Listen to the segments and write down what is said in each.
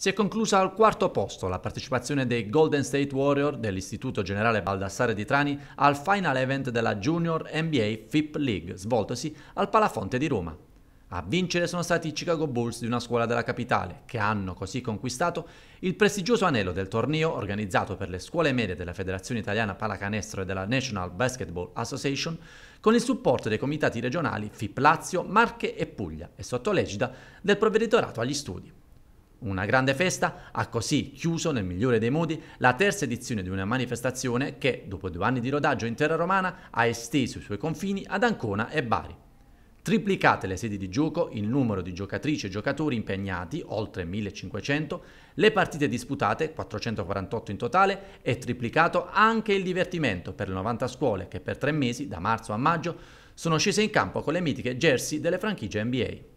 Si è conclusa al quarto posto la partecipazione dei Golden State Warrior dell'Istituto Generale Baldassare di Trani al final event della Junior NBA FIP League, svoltosi al Palafonte di Roma. A vincere sono stati i Chicago Bulls di una scuola della capitale, che hanno così conquistato il prestigioso anello del torneo organizzato per le scuole medie della Federazione Italiana Pallacanestro e della National Basketball Association, con il supporto dei comitati regionali FIP Lazio, Marche e Puglia e sotto l'egida del provveditorato agli studi. Una grande festa ha così chiuso nel migliore dei modi la terza edizione di una manifestazione che, dopo due anni di rodaggio in terra romana, ha esteso i suoi confini ad Ancona e Bari. Triplicate le sedi di gioco, il numero di giocatrici e giocatori impegnati, oltre 1500, le partite disputate, 448 in totale, e triplicato anche il divertimento per le 90 scuole che per tre mesi, da marzo a maggio, sono scese in campo con le mitiche jersey delle franchigie NBA.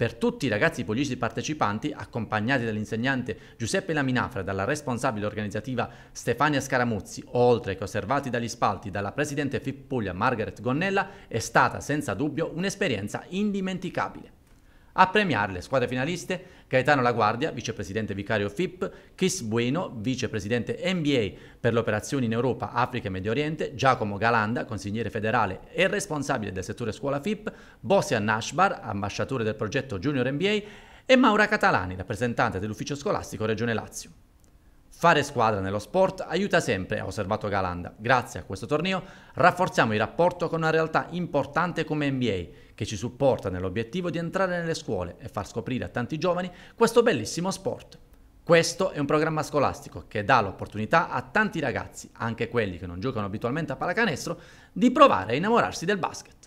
Per tutti i ragazzi pugliesi partecipanti, accompagnati dall'insegnante Giuseppe Laminafra e dalla responsabile organizzativa Stefania Scaramuzzi, oltre che osservati dagli spalti dalla presidente FIP Puglia Margaret Gonnella, è stata senza dubbio un'esperienza indimenticabile. A premiare le squadre finaliste Gaetano Laguardia, vicepresidente vicario FIP, Chris Bueno, vicepresidente NBA per le operazioni in Europa, Africa e Medio Oriente, Giacomo Galanda, consigliere federale e responsabile del settore scuola FIP, Bosian Nashbar, ambasciatore del progetto Junior NBA e Maura Catalani, rappresentante dell'ufficio scolastico Regione Lazio. Fare squadra nello sport aiuta sempre, ha osservato Galanda. Grazie a questo torneo rafforziamo il rapporto con una realtà importante come NBA, che ci supporta nell'obiettivo di entrare nelle scuole e far scoprire a tanti giovani questo bellissimo sport. Questo è un programma scolastico che dà l'opportunità a tanti ragazzi, anche quelli che non giocano abitualmente a pallacanestro, di provare a innamorarsi del basket.